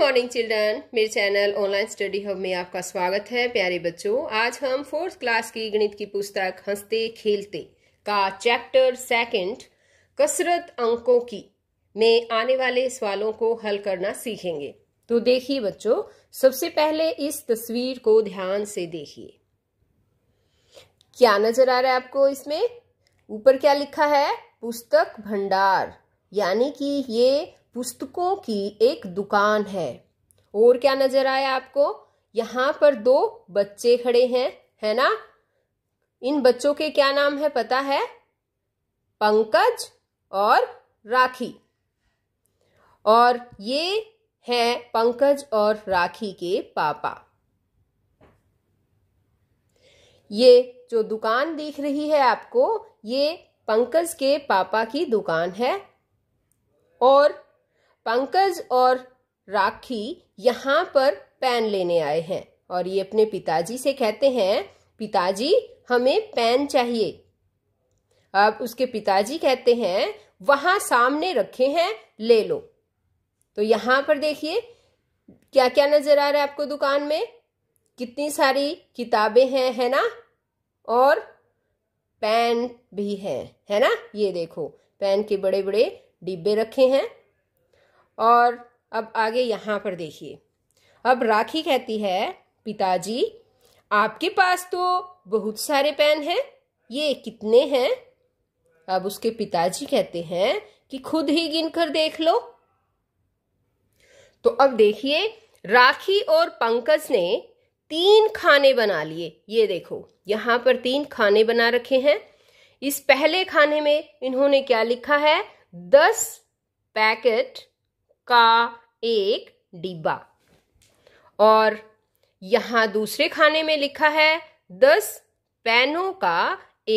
morning children मेरे channel online study hub में आपका स्वागत है प्यारे बच्चों आज हम फोर्थ क्लास की गणित की पुस्तक हंसते खेलते का चैप्टर सेकंड कसरत अंकों की में आने वाले सवालों को हल करना सीखेंगे तो देखिए बच्चों सबसे पहले इस तस्वीर को ध्यान से देखिए क्या नजर आ रहा है आपको इसमें ऊपर क्या लिखा है पुस्तक भंडार यानी कि ये पुस्तकों की एक दुकान है और क्या नजर आया आपको यहाँ पर दो बच्चे खड़े हैं है ना इन बच्चों के क्या नाम है पता है पंकज और राखी और ये हैं पंकज और राखी के पापा ये जो दुकान दिख रही है आपको ये पंकज के पापा की दुकान है और पंकज और राखी यहाँ पर पेन लेने आए हैं और ये अपने पिताजी से कहते हैं पिताजी हमें पेन चाहिए अब उसके पिताजी कहते हैं वहां सामने रखे हैं ले लो तो यहाँ पर देखिए क्या क्या नजर आ रहा है आपको दुकान में कितनी सारी किताबें हैं है ना और पेन भी है है ना ये देखो पेन के बड़े बड़े डिब्बे रखे हैं और अब आगे यहाँ पर देखिए अब राखी कहती है पिताजी आपके पास तो बहुत सारे पेन हैं ये कितने हैं अब उसके पिताजी कहते हैं कि खुद ही गिनकर देख लो तो अब देखिए राखी और पंकज ने तीन खाने बना लिए ये देखो यहाँ पर तीन खाने बना रखे हैं इस पहले खाने में इन्होंने क्या लिखा है दस पैकेट का एक डिब्बा और यहां दूसरे खाने में लिखा है दस पेनों का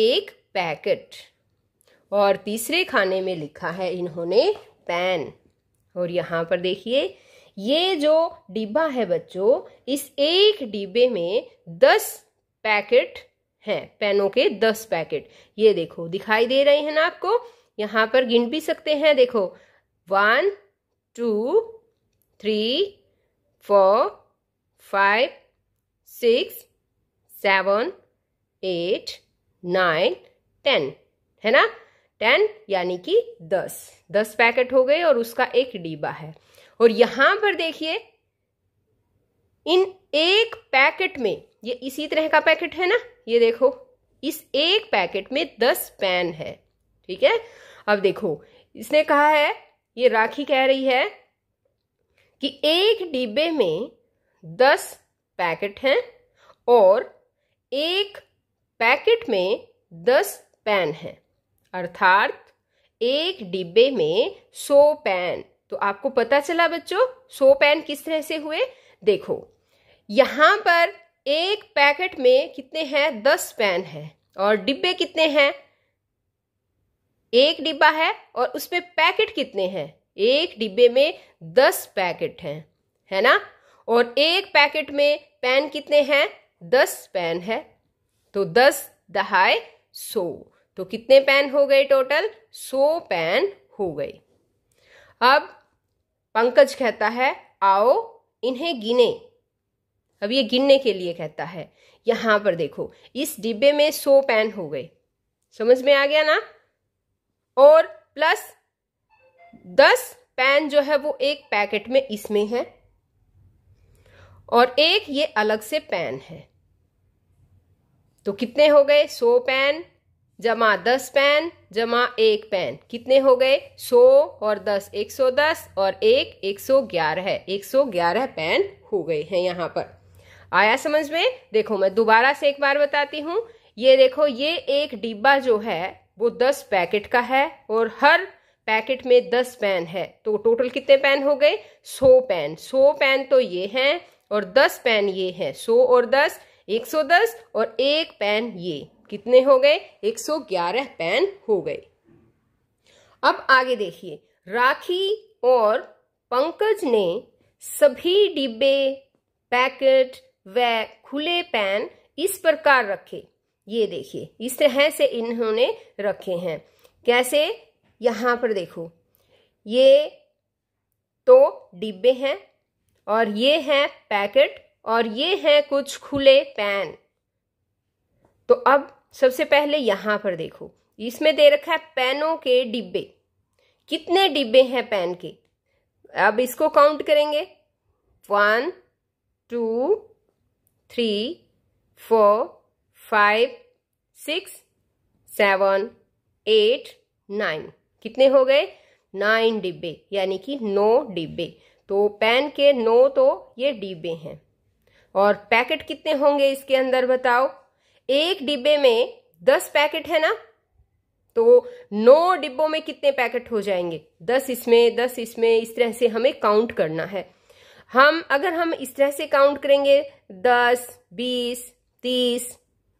एक पैकेट और तीसरे खाने में लिखा है इन्होंने पेन और यहां पर देखिए ये जो डिब्बा है बच्चों इस एक डिब्बे में दस पैकेट हैं पेनों के दस पैकेट ये देखो दिखाई दे रहे हैं ना आपको यहां पर गिन भी सकते हैं देखो one two three four five six seven eight nine ten है ना टेन यानी कि दस दस पैकेट हो गए और उसका एक डिब्बा है और यहां पर देखिए इन एक पैकेट में ये इसी तरह का पैकेट है ना ये देखो इस एक पैकेट में दस पेन है ठीक है अब देखो इसने कहा है ये राखी कह रही है कि एक डिब्बे में दस पैकेट हैं और एक पैकेट में दस पेन हैं अर्थात एक डिब्बे में सो पेन तो आपको पता चला बच्चों सो पेन किस तरह से हुए देखो यहां पर एक पैकेट में कितने हैं दस पेन हैं और डिब्बे कितने हैं एक डिब्बा है और उसमें पैकेट कितने हैं एक डिब्बे में दस पैकेट हैं है ना और एक पैकेट में पेन कितने हैं दस पेन है तो दस दहाय सो तो कितने पेन हो गए टोटल सो पेन हो गए अब पंकज कहता है आओ इन्हें गिने अब ये गिनने के लिए कहता है यहां पर देखो इस डिब्बे में सो पेन हो गए समझ में आ गया ना और प्लस दस पैन जो है वो एक पैकेट में इसमें है और एक ये अलग से पैन है तो कितने हो गए सौ पैन जमा दस पैन जमा एक पैन कितने हो गए सौ और दस एक सौ दस और एक एक सौ ग्यारह है एक सौ ग्यारह पैन हो गए हैं यहां पर आया समझ में देखो मैं दोबारा से एक बार बताती हूं ये देखो ये एक डिब्बा जो है वो दस पैकेट का है और हर पैकेट में दस पेन है तो टोटल कितने पेन हो गए सौ पेन सौ पेन तो ये हैं और दस पेन ये हैं सौ और दस एक सौ दस और एक पेन ये कितने हो गए एक सौ ग्यारह पेन हो गए अब आगे देखिए राखी और पंकज ने सभी डिब्बे पैकेट व खुले पैन इस प्रकार रखे ये देखिए इस तरह से इन्होंने रखे हैं कैसे यहां पर देखो ये तो डिब्बे हैं और ये है पैकेट और ये है कुछ खुले पैन तो अब सबसे पहले यहां पर देखो इसमें दे रखा है पैनों के डिब्बे कितने डिब्बे हैं पैन के अब इसको काउंट करेंगे one two three four five six seven eight nine कितने हो गए नाइन डिब्बे यानी कि नौ डिब्बे तो पेन के नौ तो ये डिब्बे हैं और पैकेट कितने होंगे इसके अंदर बताओ एक डिब्बे में दस पैकेट है ना तो नौ डिब्बों में कितने पैकेट हो जाएंगे दस इसमें दस इसमें इस तरह से हमें काउंट करना है हम अगर हम इस तरह से काउंट करेंगे दस बीस तीस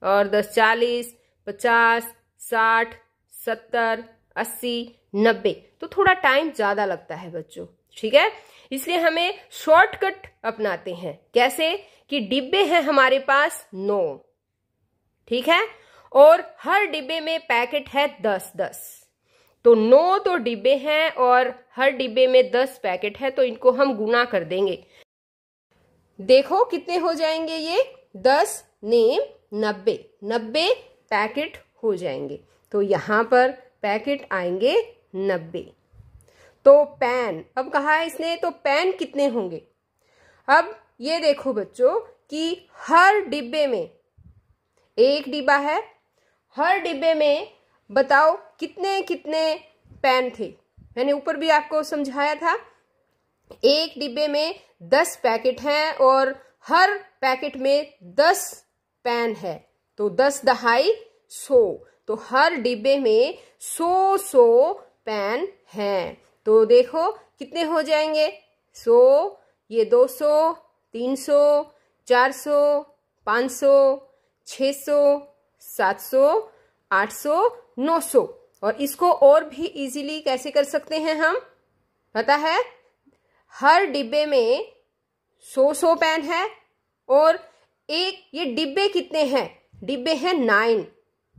और दस चालीस पचास साठ सत्तर अस्सी नब्बे तो थोड़ा टाइम ज़्यादा लगता है बच्चों ठीक है इसलिए हमें शॉर्टकट अपनाते हैं कैसे कि डिब्बे हैं हमारे पास नौ ठीक है और हर डिब्बे में पैकेट है दस दस तो नौ तो डिब्बे हैं और हर डिब्बे में दस पैकेट है तो इनको हम गुना कर देंगे देखो कितने हो जाएंगे ये दस नेम नब्बे नब्बे पैकेट हो जाएंगे तो यहाँ पर पैकेट आएंगे नब्बे तो पैन अब कहा है इसने तो पैन कितने होंगे अब ये देखो बच्चों कि हर डिब्बे में एक डिब्बा है हर डिब्बे में बताओ कितने कितने पैन थे मैंने ऊपर भी आपको समझाया था एक डिब्बे में दस पैकेट हैं और हर पैकेट में दस पैन है तो दस दहाई सो तो हर डिब्बे में सो सो पैन है तो देखो कितने हो जाएंगे सो ये दो सौ तीन सौ चार सौ पाँच सौ छ सो सात सो आठ सो नौ सौ और इसको और भी इजीली कैसे कर सकते हैं हम पता है हर डिब्बे में सो सौ पैन है और एक ये डिब्बे कितने हैं डिब्बे हैं नाइन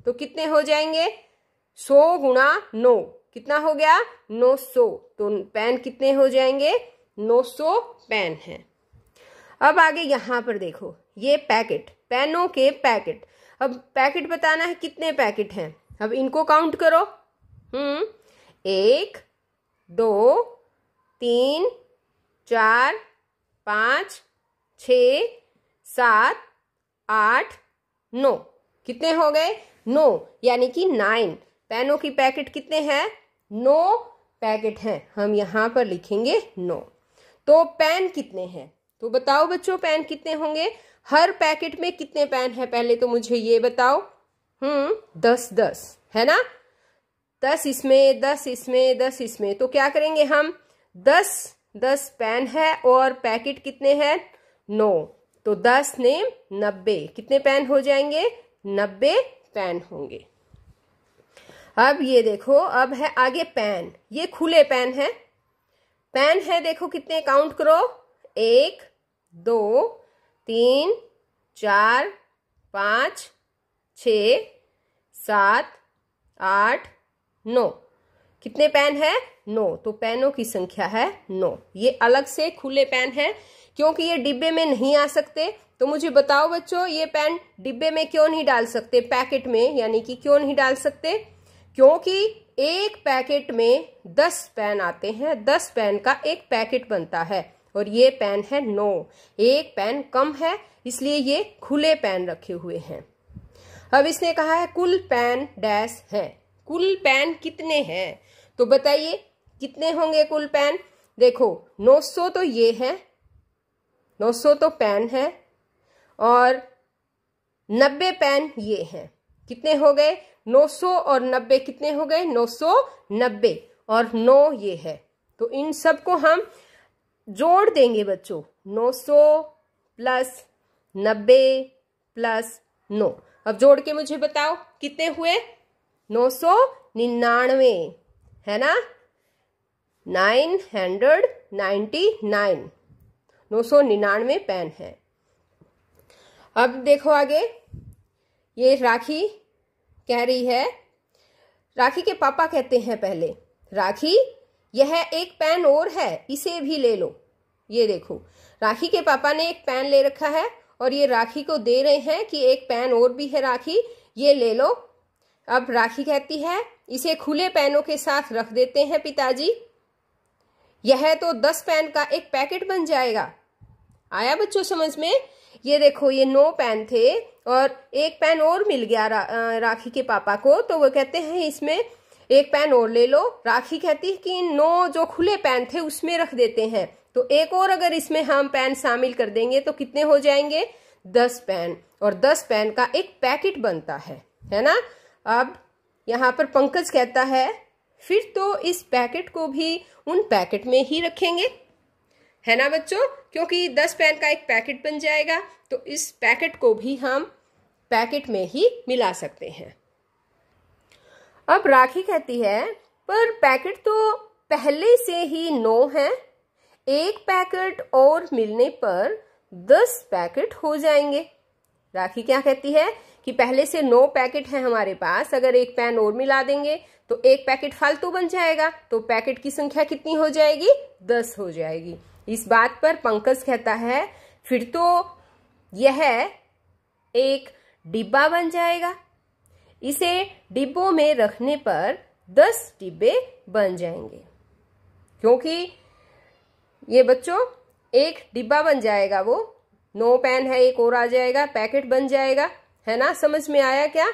तो कितने हो जाएंगे सौ गुणा नौ कितना हो गया नौ सौ तो पेन कितने हो जाएंगे नौ सौ पेन है अब आगे यहां पर देखो ये पैकेट पेनों के पैकेट अब पैकेट बताना है कितने पैकेट हैं अब इनको काउंट करो हम्म एक दो तीन चार पांच छ सात आठ नौ कितने हो गए नौ यानी कि नाइन पेनों की पैकेट कितने हैं नौ पैकेट हैं हम यहां पर लिखेंगे नौ तो पेन कितने हैं तो बताओ बच्चों पेन कितने होंगे हर पैकेट में कितने पेन है पहले तो मुझे ये बताओ हम्म दस दस है ना दस इसमें दस इसमें दस इसमें तो क्या करेंगे हम दस दस पेन है और पैकेट कितने हैं नौ तो दस ने नब्बे कितने पेन हो जाएंगे नब्बे पेन होंगे अब ये देखो अब है आगे पेन ये खुले पेन है पेन है देखो कितने काउंट करो एक दो तीन चार पांच छ सात आठ नौ कितने पेन है नौ तो पेनों की संख्या है नौ ये अलग से खुले पेन है क्योंकि ये डिब्बे में नहीं आ सकते तो मुझे बताओ बच्चों ये पेन डिब्बे में क्यों नहीं डाल सकते पैकेट में यानी कि क्यों नहीं डाल सकते क्योंकि एक पैकेट में दस पेन आते हैं दस पेन का एक पैकेट बनता है और ये पेन है नो एक पेन कम है इसलिए ये खुले पेन रखे हुए हैं अब इसने कहा है कुल पेन डैश है कुल पेन कितने हैं तो बताइए कितने होंगे कुल पेन देखो 900 तो ये है 900 तो पेन है और 90 पेन ये हैं कितने हो गए 900 और 90 कितने हो गए 990 और 9 ये है तो इन सब को हम जोड़ देंगे बच्चों 900 प्लस 90 प्लस 9 अब जोड़ के मुझे बताओ कितने हुए नौ सौ निन्यानवे है ना नाइन हंड्रेड नाइन्टी नाइन नौ सौ निन्यानवे पेन है अब देखो आगे ये राखी कह रही है राखी के पापा कहते हैं पहले राखी यह एक पेन और है इसे भी ले लो ये देखो राखी के पापा ने एक पेन ले रखा है और ये राखी को दे रहे हैं कि एक पेन और भी है राखी ये ले लो अब राखी कहती है इसे खुले पैनों के साथ रख देते हैं पिताजी यह तो दस पैन का एक पैकेट बन जाएगा आया बच्चों समझ में ये देखो ये नौ पैन थे और एक पैन और मिल गया रा, राखी के पापा को तो वो कहते हैं इसमें एक पैन और ले लो राखी कहती है कि नौ जो खुले पैन थे उसमें रख देते हैं तो एक और अगर इसमें हम पैन शामिल कर देंगे तो कितने हो जाएंगे दस पैन और दस पैन का एक पैकेट बनता है है ना अब यहाँ पर पंकज कहता है फिर तो इस पैकेट को भी उन पैकेट में ही रखेंगे है ना बच्चों क्योंकि दस पेन का एक पैकेट बन जाएगा तो इस पैकेट को भी हम पैकेट में ही मिला सकते हैं अब राखी कहती है पर पैकेट तो पहले से ही नो है एक पैकेट और मिलने पर दस पैकेट हो जाएंगे राखी क्या कहती है कि पहले से नौ पैकेट हैं हमारे पास अगर एक पैन और मिला देंगे तो एक पैकेट फालतू बन जाएगा तो पैकेट की संख्या कितनी हो जाएगी दस हो जाएगी इस बात पर पंकज कहता है फिर तो यह एक डिब्बा बन जाएगा इसे डिब्बों में रखने पर दस डिब्बे बन जाएंगे क्योंकि ये बच्चों एक डिब्बा बन जाएगा वो नौ पैन है एक और आ जाएगा पैकेट बन जाएगा है ना समझ में आया क्या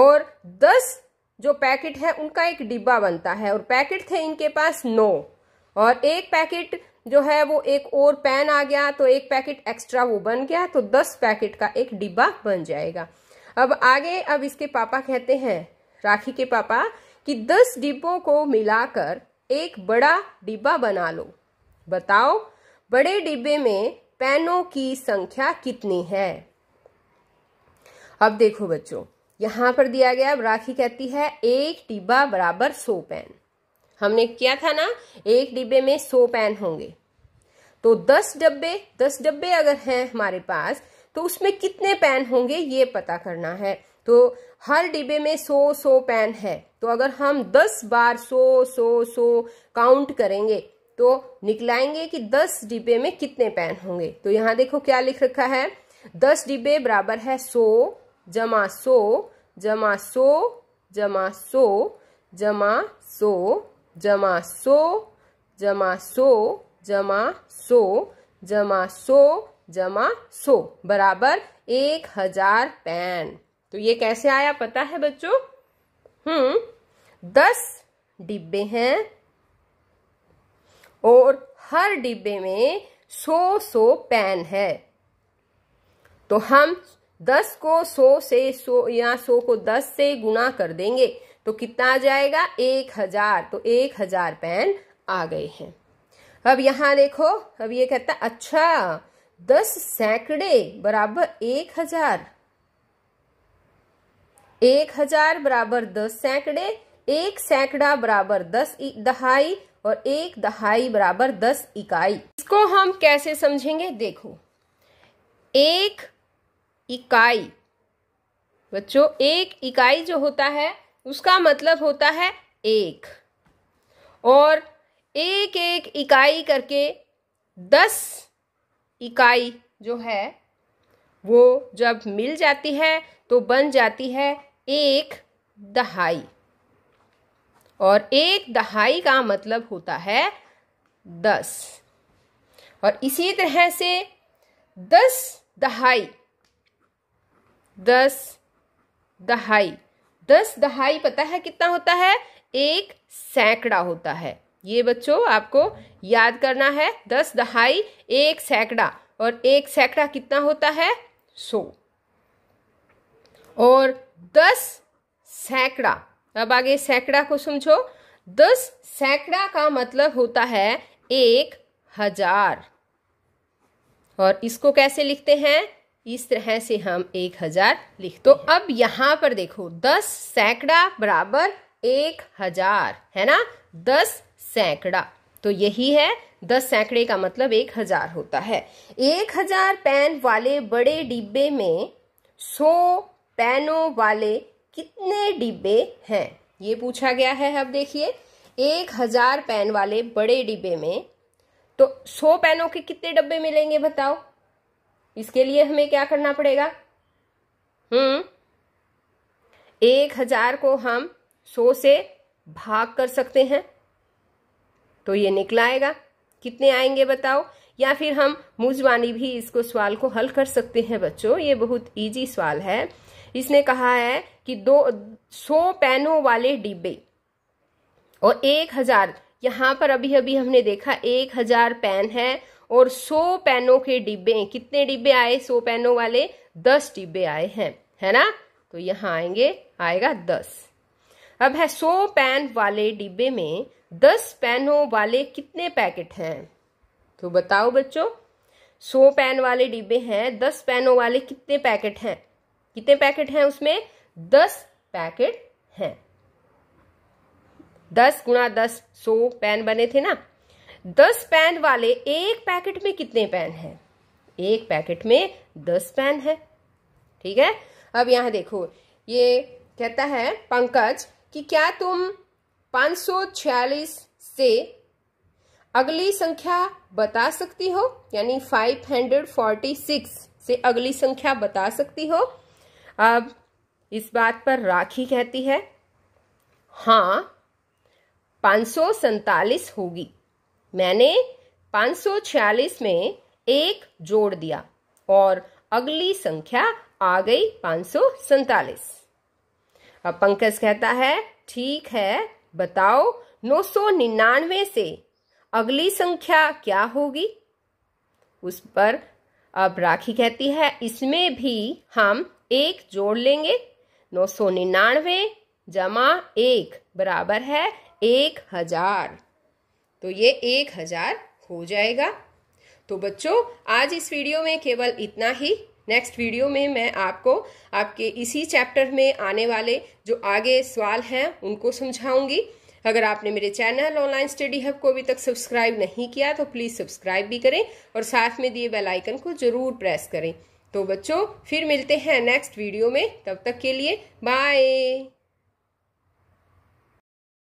और दस जो पैकेट है उनका एक डिब्बा बनता है और पैकेट थे इनके पास नौ और एक पैकेट जो है वो एक और पैन आ गया तो एक पैकेट एक्स्ट्रा वो बन गया तो दस पैकेट का एक डिब्बा बन जाएगा अब आगे अब इसके पापा कहते हैं राखी के पापा कि दस डिब्बों को मिलाकर एक बड़ा डिब्बा बना लो बताओ बड़े डिब्बे में पैनों की संख्या कितनी है अब देखो बच्चों यहां पर दिया गया अब राखी कहती है एक डिब्बा बराबर सो पैन हमने किया था ना एक डिब्बे में सो पैन होंगे तो दस डब्बे दस डब्बे अगर हैं हमारे पास तो उसमें कितने पैन होंगे ये पता करना है तो हर डिब्बे में सो सौ पैन है तो अगर हम दस बार सो सो सो काउंट करेंगे तो निकलाएंगे कि दस डिब्बे में कितने पैन होंगे तो यहां देखो क्या लिख रखा है दस डिब्बे बराबर है सो जमा सो जमा सो जमा सो जमा सो जमा सो जमा सो जमा सो जमा सो जमा सो बराबर एक हजार पैन तो ये कैसे आया पता है बच्चों हम्म दस डिब्बे हैं और हर डिब्बे में सो सो पैन है तो हम दस को सो से सो या सो को दस से गुणा कर देंगे तो कितना आ जाएगा एक हजार तो एक हजार पेन आ गए हैं अब यहां देखो अब ये कहता अच्छा दस सैकड़े बराबर एक हजार एक हजार बराबर दस सैकड़े एक सैकड़ा बराबर दस दहाई और एक दहाई बराबर दस इकाई इसको हम कैसे समझेंगे देखो एक इकाई बच्चों एक इकाई जो होता है उसका मतलब होता है एक और एक एक इकाई करके दस इकाई जो है वो जब मिल जाती है तो बन जाती है एक दहाई और एक दहाई का मतलब होता है दस और इसी तरह से दस दहाई दस दहाई दस दहाई पता है कितना होता है एक सैकड़ा होता है ये बच्चों आपको याद करना है दस दहाई एक सैकड़ा और एक सैकड़ा कितना होता है सो और दस सैकड़ा अब आगे सैकड़ा को समझो दस सैकड़ा का मतलब होता है एक हजार और इसको कैसे लिखते हैं इस तरह से हम एक हजार लिख तो अब यहाँ पर देखो दस सैकड़ा बराबर एक हजार है ना दस सैकड़ा तो यही है दस सैकड़े का मतलब एक हजार होता है एक हजार पेन वाले बड़े डिब्बे में सौ पेनों वाले कितने डिब्बे हैं ये पूछा गया है अब देखिए एक हजार पेन वाले बड़े डिब्बे में तो सौ पेनों के कितने डब्बे मिलेंगे बताओ इसके लिए हमें क्या करना पड़ेगा हम्म एक हजार को हम सौ से भाग कर सकते हैं तो ये निकल आएगा कितने आएंगे बताओ या फिर हम मुझवानी भी इसको सवाल को हल कर सकते हैं बच्चों ये बहुत इजी सवाल है इसने कहा है कि दो सौ पैनों वाले डिब्बे और एक हजार यहां पर अभी अभी हमने देखा एक हजार पेन है और सो पेनों के डिब्बे कितने डिब्बे आए सो पेनों वाले दस डिब्बे आए हैं है ना तो यहाँ आएंगे आएगा दस अब है सो पेन वाले डिब्बे में दस पेनों वाले कितने पैकेट हैं तो बताओ बच्चों सो पेन वाले डिब्बे हैं दस पेनों वाले कितने पैकेट हैं कितने पैकेट हैं उसमें दस पैकेट हैं दस गुणा दस सौ पेन बने थे ना दस पेन वाले एक पैकेट में कितने पेन हैं एक पैकेट में दस पेन है ठीक है अब यहां देखो ये कहता है पंकज कि क्या तुम छियालीस से अगली संख्या बता सकती हो यानी 546 से अगली संख्या बता सकती हो अब इस बात पर राखी कहती है हाँ, सौ सैतालीस होगी मैंने 546 में एक जोड़ दिया और अगली संख्या आ गई पाँच अब पंकज कहता है ठीक है बताओ 999 से अगली संख्या क्या होगी उस पर अब राखी कहती है इसमें भी हम एक जोड़ लेंगे नौ सौ निन्यानवे जमा एक बराबर है एक हजार तो ये एक हजार हो जाएगा तो बच्चों आज इस वीडियो में केवल इतना ही नेक्स्ट वीडियो में मैं आपको आपके इसी चैप्टर में आने वाले जो आगे सवाल हैं उनको समझाऊंगी अगर आपने मेरे चैनल ऑनलाइन स्टडी हब को अभी तक सब्सक्राइब नहीं किया तो प्लीज़ सब्सक्राइब भी करें और साथ में दिए बेल आइकन को ज़रूर प्रेस करें तो बच्चों फिर मिलते हैं नेक्स्ट वीडियो में तब तक के लिए बाय